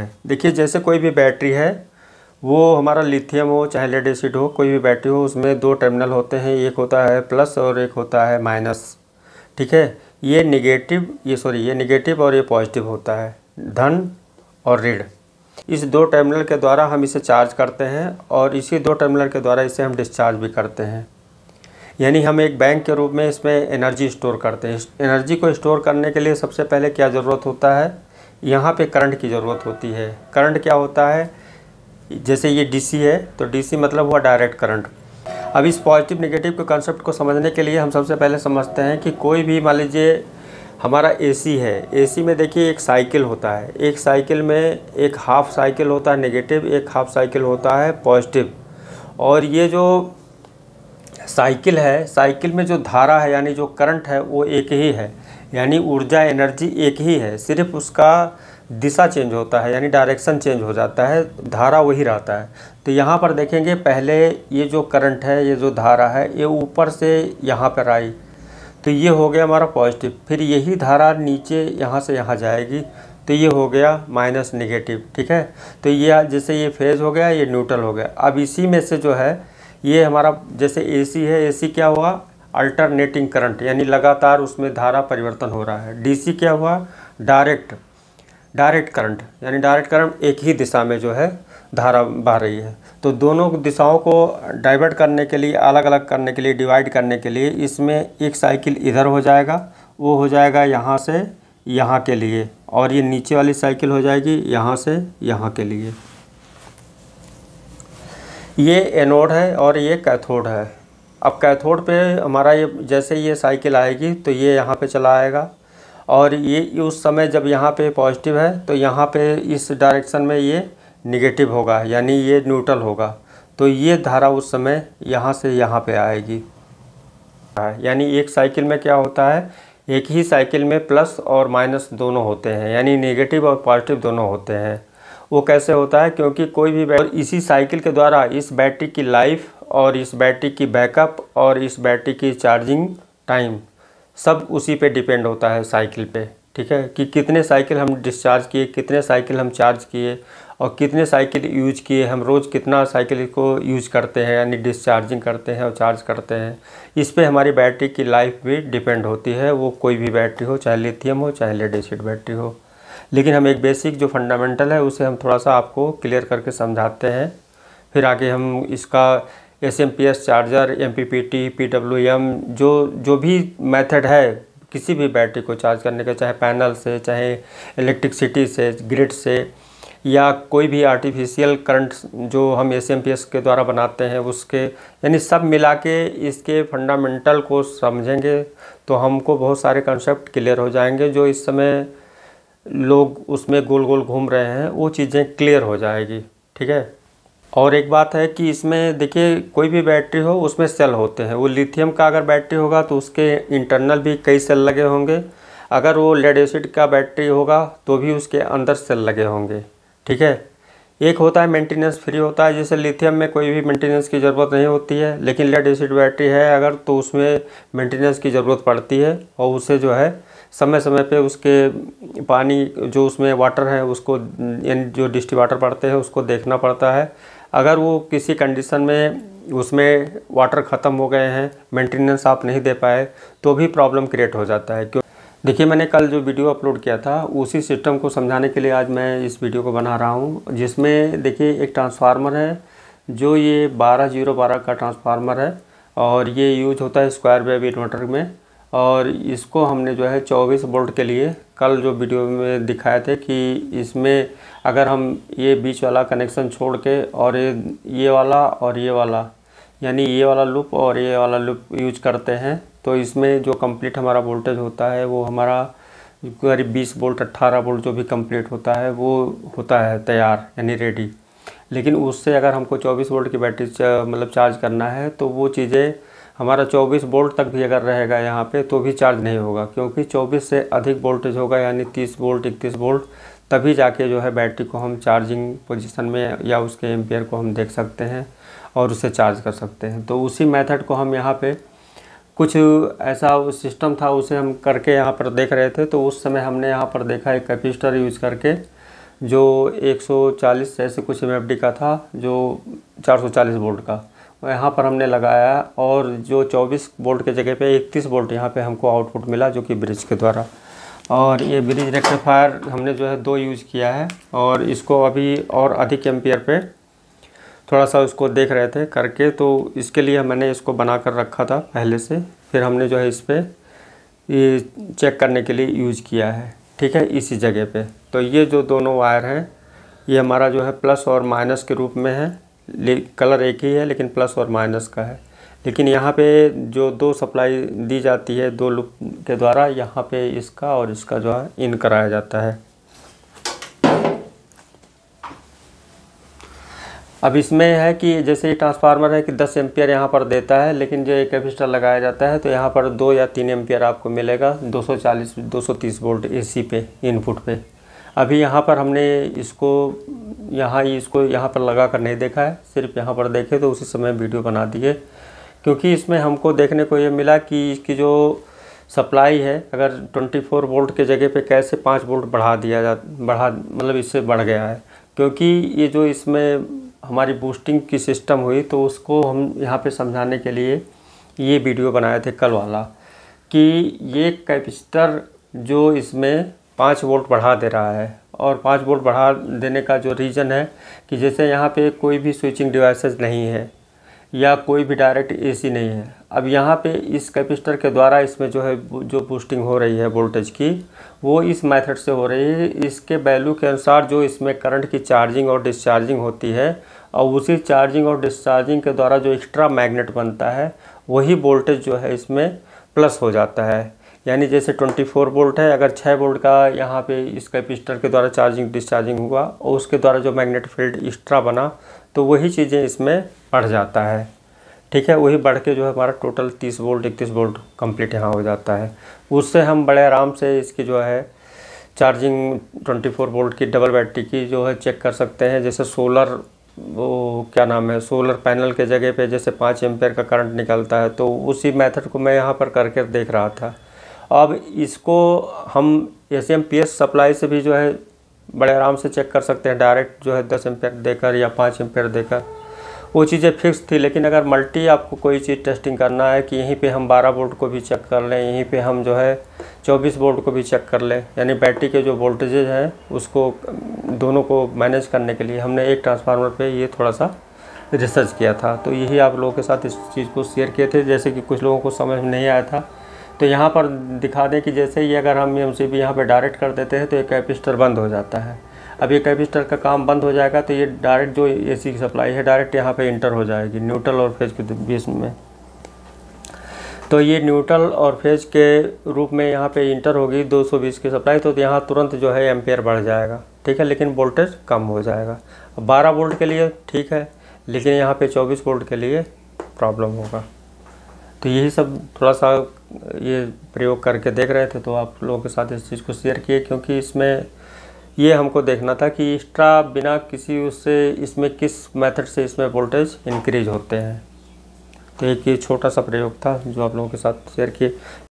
हैं देखिए जैसे कोई भी बैटरी है वो हमारा लिथियम हो चाहे लेड एसिड हो कोई भी बैटरी हो उसमें दो टर्मिनल होते हैं एक होता है प्लस और एक होता है माइनस ठीक है ये निगेटिव ये सॉरी ये निगेटिव और ये पॉजिटिव होता है धन और ऋण इस दो टर्मिनल के द्वारा हम इसे चार्ज करते हैं और इसी दो टर्मिनल के द्वारा इसे हम डिस्चार्ज भी करते हैं यानी हम एक बैंक के रूप में इसमें एनर्जी स्टोर करते हैं एनर्जी को स्टोर करने के लिए सबसे पहले क्या ज़रूरत होता है यहाँ पे करंट की ज़रूरत होती है करंट क्या होता है जैसे ये डीसी है तो डीसी मतलब हुआ डायरेक्ट करंट अब इस पॉजिटिव नेगेटिव के कॉन्सेप्ट को समझने के लिए हम सबसे पहले समझते हैं कि कोई भी मान लीजिए हमारा एसी है एसी में देखिए एक साइकिल होता है एक साइकिल में एक हाफ साइकिल होता है नेगेटिव एक हाफ साइकिल होता है पॉजिटिव और ये जो साइकिल है साइकिल में जो धारा है यानी जो करंट है वो एक ही है यानी ऊर्जा एनर्जी एक ही है सिर्फ उसका दिशा चेंज होता है यानी डायरेक्शन चेंज हो जाता है धारा वही रहता है तो यहाँ पर देखेंगे पहले ये जो करंट है ये जो धारा है ये ऊपर से यहाँ पर आई तो ये हो गया हमारा पॉजिटिव फिर यही धारा नीचे यहाँ से यहाँ जाएगी तो ये हो गया माइनस निगेटिव ठीक है तो ये जैसे ये फेज़ हो गया ये न्यूट्रल हो गया अब इसी में से जो है ये हमारा जैसे एसी है एसी क्या हुआ अल्टरनेटिंग करंट यानी लगातार उसमें धारा परिवर्तन हो रहा है डीसी क्या हुआ डायरेक्ट डायरेक्ट करंट यानी डायरेक्ट करंट एक ही दिशा में जो है धारा बह रही है तो दोनों दिशाओं को डाइवर्ट करने के लिए अलग अलग करने के लिए डिवाइड करने के लिए इसमें एक साइकिल इधर हो जाएगा वो हो जाएगा यहाँ से यहाँ के लिए और ये नीचे वाली साइकिल हो जाएगी यहाँ से यहाँ के लिए ये एनोड है और ये कैथोड है अब कैथोड पे हमारा ये जैसे ये साइकिल आएगी तो ये यहाँ पे चला आएगा और ये उस समय जब यहाँ पे पॉजिटिव है तो यहाँ पे इस डायरेक्शन में ये निगेटिव होगा यानी ये न्यूट्रल होगा तो ये धारा उस समय यहाँ से यहाँ पे आएगी यानी एक साइकिल में क्या होता है एक ही साइकिल में प्लस और माइनस दोनों होते हैं यानी नेगेटिव और पॉजिटिव दोनों होते हैं वो कैसे होता है क्योंकि कोई भी बैटरी इसी साइकिल के द्वारा इस बैटरी की लाइफ और इस बैटरी की बैकअप और इस बैटरी की चार्जिंग टाइम सब उसी पे डिपेंड होता है साइकिल पे ठीक है कि कितने साइकिल हम डिस्चार्ज किए कितने साइकिल हम चार्ज किए और कितने साइकिल यूज किए हम रोज़ कितना साइकिल को यूज करते हैं यानी डिस्चार्जिंग करते हैं और चार्ज करते हैं इस पर हमारी बैटरी की लाइफ भी डिपेंड होती है वो कोई भी बैटरी हो चाहे लिथियम हो चाहे लेड एसिड बैटरी हो लेकिन हम एक बेसिक जो फंडामेंटल है उसे हम थोड़ा सा आपको क्लियर करके समझाते हैं फिर आगे हम इसका S M P S charger M P P T P W M जो जो भी मैथड है किसी भी बैटरी को चार्ज करने का चाहे पैनल से चाहे इलेक्ट्रिकसिटी से ग्रिड से या कोई भी आर्टिफिशियल करंट जो हम एस एम पी एस के द्वारा बनाते हैं उसके यानी सब मिला के इसके फंडामेंटल को समझेंगे तो हमको बहुत सारे कंसेप्ट क्लियर हो जाएंगे जो इस समय लोग उसमें गोल गोल घूम रहे हैं वो चीज़ें क्लियर हो जाएगी ठीक है और एक बात है कि इसमें देखिए कोई भी बैटरी हो उसमें सेल होते हैं वो लिथियम का अगर बैटरी होगा तो उसके इंटरनल भी कई सेल लगे होंगे अगर वो लेड एसिड का बैटरी होगा तो भी उसके अंदर सेल लगे होंगे ठीक है एक होता है मेंटेनेंस फ्री होता है जैसे लिथियम में कोई भी मेंटेनेंस की ज़रूरत नहीं होती है लेकिन लेड एसिड बैटरी है अगर तो उसमें मेंटेनेंस की ज़रूरत पड़ती है और उसे जो है समय समय पे उसके पानी जो उसमें वाटर है उसको जो डिस्टी वाटर पड़ते हैं उसको देखना पड़ता है अगर वो किसी कंडीशन में उसमें वाटर ख़त्म हो गए हैं मेंटेनेंस आप नहीं दे पाए तो भी प्रॉब्लम क्रिएट हो जाता है क्यों देखिए मैंने कल जो वीडियो अपलोड किया था उसी सिस्टम को समझाने के लिए आज मैं इस वीडियो को बना रहा हूँ जिसमें देखिए एक ट्रांसफार्मर है जो ये बारह जीरो बारह का ट्रांसफार्मर है और ये यूज होता है स्क्वायर वेव इन्वर्टर में और इसको हमने जो है चौबीस वोल्ट के लिए कल जो वीडियो में दिखाए थे कि इसमें अगर हम ये बीच वाला कनेक्शन छोड़ के और ये ये वाला और ये वाला यानी ये वाला लूप और ये वाला लूप यूज करते हैं तो इसमें जो कंप्लीट हमारा वोल्टेज होता है वो हमारा करीब बीस वोल्ट अट्ठारह वोल्ट जो भी कंप्लीट होता है वो होता है तैयार यानी रेडी लेकिन उससे अगर हमको चौबीस वोल्ट की बैटरी मतलब चार्ज करना है तो वो चीज़ें हमारा 24 वोल्ट तक भी अगर रहेगा यहाँ पे तो भी चार्ज नहीं होगा क्योंकि 24 से अधिक वोल्टेज होगा यानी 30 वोल्ट इकतीस वोल्ट तभी जाके जो है बैटरी को हम चार्जिंग पोजीशन में या उसके एम्पेयर को हम देख सकते हैं और उसे चार्ज कर सकते हैं तो उसी मेथड को हम यहाँ पे कुछ ऐसा सिस्टम था उसे हम करके यहाँ पर देख रहे थे तो उस समय हमने यहाँ पर देखा एक कैपिस्टर यूज़ करके जो 140 ऐसे कुछ एम का था जो 440 वोल्ट का यहाँ पर हमने लगाया और जो 24 वोल्ट के जगह पे 31 वोल्ट यहाँ पे हमको आउटपुट मिला जो कि ब्रिज के द्वारा और ये ब्रिज रेक्टिफायर हमने जो है दो यूज़ किया है और इसको अभी और अधिक एम्पियर पे थोड़ा सा उसको देख रहे थे करके तो इसके लिए मैंने इसको बना कर रखा था पहले से फिर हमने जो है इस पर ये चेक करने के लिए यूज किया है ठीक है इसी जगह पे तो ये जो दोनों वायर हैं ये हमारा जो है प्लस और माइनस के रूप में है कलर एक ही है लेकिन प्लस और माइनस का है लेकिन यहाँ पे जो दो सप्लाई दी जाती है दो लुक के द्वारा यहाँ पे इसका और इसका जो है इन कराया जाता है अब इसमें है कि जैसे ये ट्रांसफार्मर है कि 10 एम्पियर यहाँ पर देता है लेकिन जो एक कैपेसिटर लगाया जाता है तो यहाँ पर दो या तीन एम्पियर आपको मिलेगा 240 230 वोल्ट एसी पे इनपुट पे अभी यहाँ पर हमने इसको यहाँ इसको यहाँ पर लगा कर नहीं देखा है सिर्फ यहाँ पर देखे तो उसी समय वीडियो बना दिए क्योंकि इसमें हमको देखने को ये मिला कि इसकी जो सप्लाई है अगर 24 वोल्ट के जगह पे कैसे 5 वोल्ट बढ़ा दिया जा बढ़ा मतलब इससे बढ़ गया है क्योंकि ये जो इसमें हमारी बूस्टिंग की सिस्टम हुई तो उसको हम यहाँ पर समझाने के लिए ये वीडियो बनाए थे कल वाला कि ये कैपेसिटर जो इसमें पाँच वोल्ट बढ़ा दे रहा है और पाँच वोल्ट बढ़ा देने का जो रीज़न है कि जैसे यहाँ पे कोई भी स्विचिंग डिवाइसेस नहीं है या कोई भी डायरेक्ट एसी नहीं है अब यहाँ पे इस कैपेसिटर के द्वारा इसमें जो है जो बूस्टिंग हो रही है वोल्टेज की वो इस मेथड से हो रही है इसके वैल्यू के अनुसार जो इसमें करंट की चार्जिंग और डिस्चार्जिंग होती है और उसी चार्जिंग और डिस्चार्जिंग के द्वारा जो एक्स्ट्रा मैग्नेट बनता है वही वोल्टेज जो है इसमें प्लस हो जाता है यानी जैसे 24 वोल्ट है अगर 6 वोल्ट का यहाँ पे इस कैपेसिटर के द्वारा चार्जिंग डिस्चार्जिंग हुआ और उसके द्वारा जो मैग्नेट फील्ड एक्स्ट्रा बना तो वही चीज़ें इसमें बढ़ जाता है ठीक है वही बढ़ के जो है हमारा टोटल तीस वोल्ट इकतीस वोल्ट कंप्लीट यहाँ हो जाता है उससे हम बड़े आराम से इसकी जो है चार्जिंग ट्वेंटी वोल्ट की डबल बैटरी की जो है चेक कर सकते हैं जैसे सोलर वो क्या नाम है सोलर पैनल के जगह पे जैसे पाँच एम्पेयर का करंट निकलता है तो उसी मेथड को मैं यहाँ पर करके देख रहा था अब इसको हम S M P S supply से भी जो है बड़े आराम से चेक कर सकते हैं डायरेक्ट जो है दस एम्पेयर देकर या पाँच एम्पेयर देकर वो चीज़ें फिक्स थी लेकिन अगर मल्टी आपको कोई चीज़ टेस्टिंग करना है कि यहीं पे हम 12 बोल्ट को भी चेक कर लें यहीं पे हम जो है 24 वोल्ट को भी चेक कर लें यानी बैटरी के जो वोल्टेजेज हैं उसको दोनों को मैनेज करने के लिए हमने एक ट्रांसफार्मर पे ये थोड़ा सा रिसर्च किया था तो यही आप लोगों के साथ इस चीज़ को शेयर किए थे जैसे कि कुछ लोगों को समझ नहीं आया था तो यहाँ पर दिखा दें कि जैसे ही अगर हम एम सी बी यहाँ पर डायरेक्ट कर देते हैं तो ये कैपिस्टर बंद हो जाता है अब ये कैपिस्टर का काम बंद हो जाएगा तो ये डायरेक्ट जो ए सी की सप्लाई है डायरेक्ट यहाँ पर इंटर हो जाएगी न्यूट्रल और फेज के बीच में तो ये न्यूट्रल और फेज के रूप में यहाँ पे इंटर होगी 220 की सप्लाई तो यहाँ तुरंत जो है एम्पेयर बढ़ जाएगा ठीक है लेकिन वोल्टेज कम हो जाएगा 12 वोल्ट के लिए ठीक है लेकिन यहाँ पे 24 वोल्ट के लिए प्रॉब्लम होगा तो यही सब थोड़ा सा ये प्रयोग करके देख रहे थे तो आप लोगों के साथ इस चीज़ को शेयर किए क्योंकि इसमें ये हमको देखना था कि एक्स्ट्रा बिना किसी उससे इसमें किस मेथड से इसमें वोल्टेज इंक्रीज होते हैं तो एक ये छोटा सा प्रयोग था जो आप लोगों के साथ शेयर किए